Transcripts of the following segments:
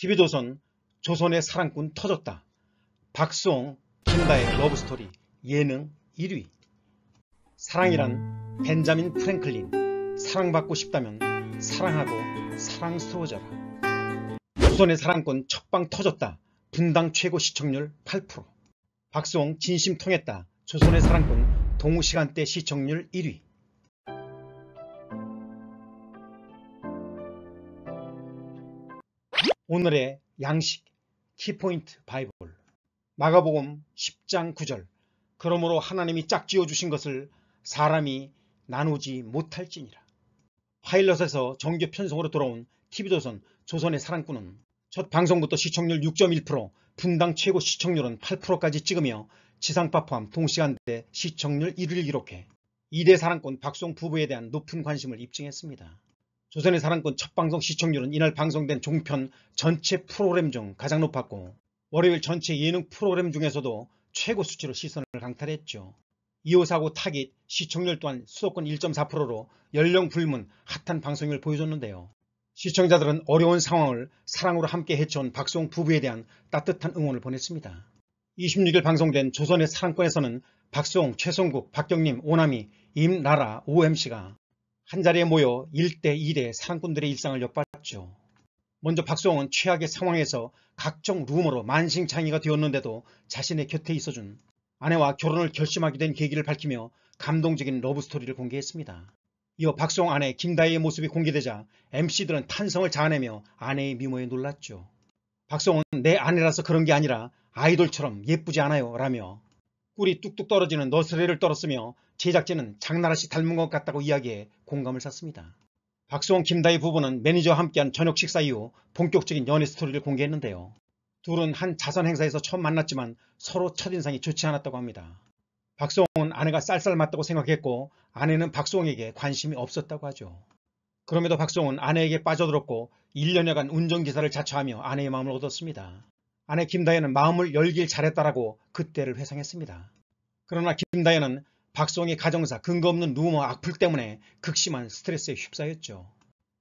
TV조선 조선의 사랑꾼 터졌다. 박수홍, 김다의 러브스토리 예능 1위 사랑이란 벤자민 프랭클린 사랑받고 싶다면 사랑하고 사랑스러워져라. 조선의 사랑꾼 첫방 터졌다. 분당 최고 시청률 8% 박수홍 진심 통했다. 조선의 사랑꾼 동시간대 우 시청률 1위 오늘의 양식 키포인트 바이블 마가복음 10장 9절 그러므로 하나님이 짝지어 주신 것을 사람이 나누지 못할지니라. 파일럿에서 정규 편성으로 돌아온 TV조선 조선의 사랑꾼은 첫 방송부터 시청률 6.1%, 분당 최고 시청률은 8%까지 찍으며 지상파 포함 동시간대 시청률 1위를 기록해 2대 사랑꾼 박송 부부에 대한 높은 관심을 입증했습니다. 조선의 사랑꾼 첫 방송 시청률은 이날 방송된 종편 전체 프로그램 중 가장 높았고 월요일 전체 예능 프로그램 중에서도 최고 수치로 시선을 강탈했죠. 2호 사고 타깃 시청률 또한 수도권 1.4%로 연령 불문 핫한 방송을 보여줬는데요. 시청자들은 어려운 상황을 사랑으로 함께 헤쳐온 박수홍 부부에 대한 따뜻한 응원을 보냈습니다. 26일 방송된 조선의 사랑권에서는 박수홍, 최성국, 박경림, 오남이, 임나라, 오MC가 한자리에 모여 1대 1의 사랑꾼들의 일상을 엿봤죠. 먼저 박수홍은 최악의 상황에서 각종 루머로 만신창이가 되었는데도 자신의 곁에 있어준 아내와 결혼을 결심하게 된 계기를 밝히며 감동적인 러브스토리를 공개했습니다. 이어 박수홍 아내 김다희의 모습이 공개되자 MC들은 탄성을 자아내며 아내의 미모에 놀랐죠. 박수홍은 내 아내라서 그런 게 아니라 아이돌처럼 예쁘지 않아요 라며 꿀이 뚝뚝 떨어지는 너스레를 떨었으며 제작진은 장나라씨 닮은 것 같다고 이야기해 공감을 샀습니다. 박수홍 김다희 부부는 매니저와 함께한 저녁 식사 이후 본격적인 연애 스토리를 공개했는데요. 둘은 한 자선 행사에서 처음 만났지만 서로 첫인상이 좋지 않았다고 합니다. 박수홍은 아내가 쌀쌀 맞다고 생각했고 아내는 박수홍에게 관심이 없었다고 하죠. 그럼에도 박수홍은 아내에게 빠져들었고 1년여간 운전기사를 자처하며 아내의 마음을 얻었습니다. 아내 김다현은 마음을 열길 잘했다라고 그때를 회상했습니다. 그러나 김다현은 박수홍의 가정사 근거 없는 루머 악플 때문에 극심한 스트레스에 휩싸였죠.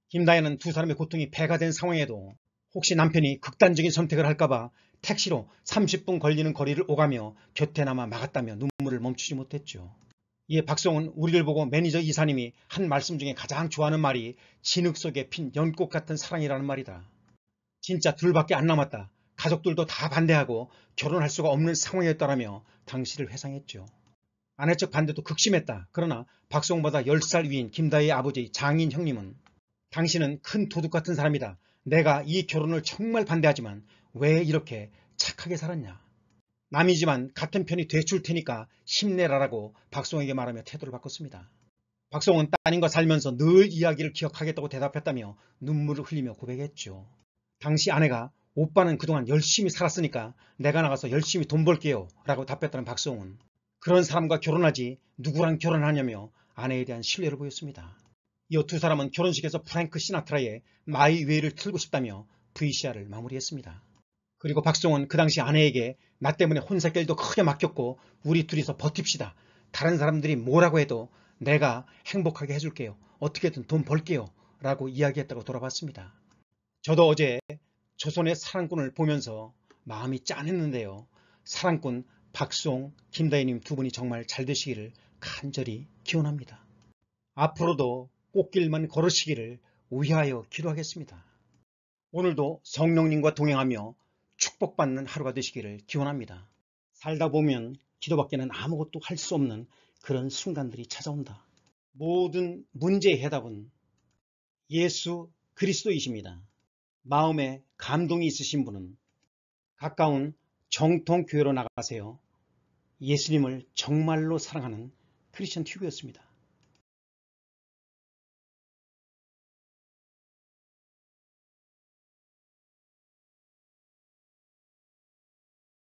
김다현은두 사람의 고통이 배가 된 상황에도 혹시 남편이 극단적인 선택을 할까봐 택시로 30분 걸리는 거리를 오가며 곁에 남아 막았다며 눈물을 멈추지 못했죠. 이에 박성은 우리를 보고 매니저 이사님이 한 말씀 중에 가장 좋아하는 말이 진흙 속에 핀 연꽃 같은 사랑이라는 말이다. 진짜 둘밖에 안 남았다. 가족들도 다 반대하고 결혼할 수가 없는 상황이었다라며 당시를 회상했죠. 아내 측 반대도 극심했다. 그러나 박성호보다 10살 위인 김다희의 아버지 장인 형님은 당신은 큰 도둑 같은 사람이다. 내가 이 결혼을 정말 반대하지만 왜 이렇게 착하게 살았냐. 남이지만 같은 편이 되줄 테니까 힘내라라고 박성호에게 말하며 태도를 바꿨습니다. 박성호는 따님과 살면서 늘 이야기를 기억하겠다고 대답했다며 눈물을 흘리며 고백했죠. 당시 아내가 오빠는 그동안 열심히 살았으니까 내가 나가서 열심히 돈 벌게요 라고 답했다는 박성훈. 그런 사람과 결혼하지 누구랑 결혼하냐며 아내에 대한 신뢰를 보였습니다. 이어 두 사람은 결혼식에서 프랭크 시나트라의 마이 웨이를 틀고 싶다며 VCR을 마무리했습니다. 그리고 박성훈 그 당시 아내에게 나 때문에 혼사결도 크게 맡겼고 우리 둘이서 버팁시다. 다른 사람들이 뭐라고 해도 내가 행복하게 해줄게요. 어떻게든 돈 벌게요. 라고 이야기했다고 돌아봤습니다. 저도 어제 조선의 사랑꾼을 보면서 마음이 짠했는데요. 사랑꾼 박수홍, 김다희님 두 분이 정말 잘 되시기를 간절히 기원합니다. 앞으로도 꽃길만 걸으시기를 위하여 기도하겠습니다. 오늘도 성령님과 동행하며 축복받는 하루가 되시기를 기원합니다. 살다 보면 기도밖에는 아무것도 할 수 없는 그런 순간들이 찾아온다. 모든 문제의 해답은 예수 그리스도이십니다. 마음에 감동이 있으신 분은 가까운 정통교회로 나가세요. 예수님을 정말로 사랑하는 크리스천 튜브였습니다.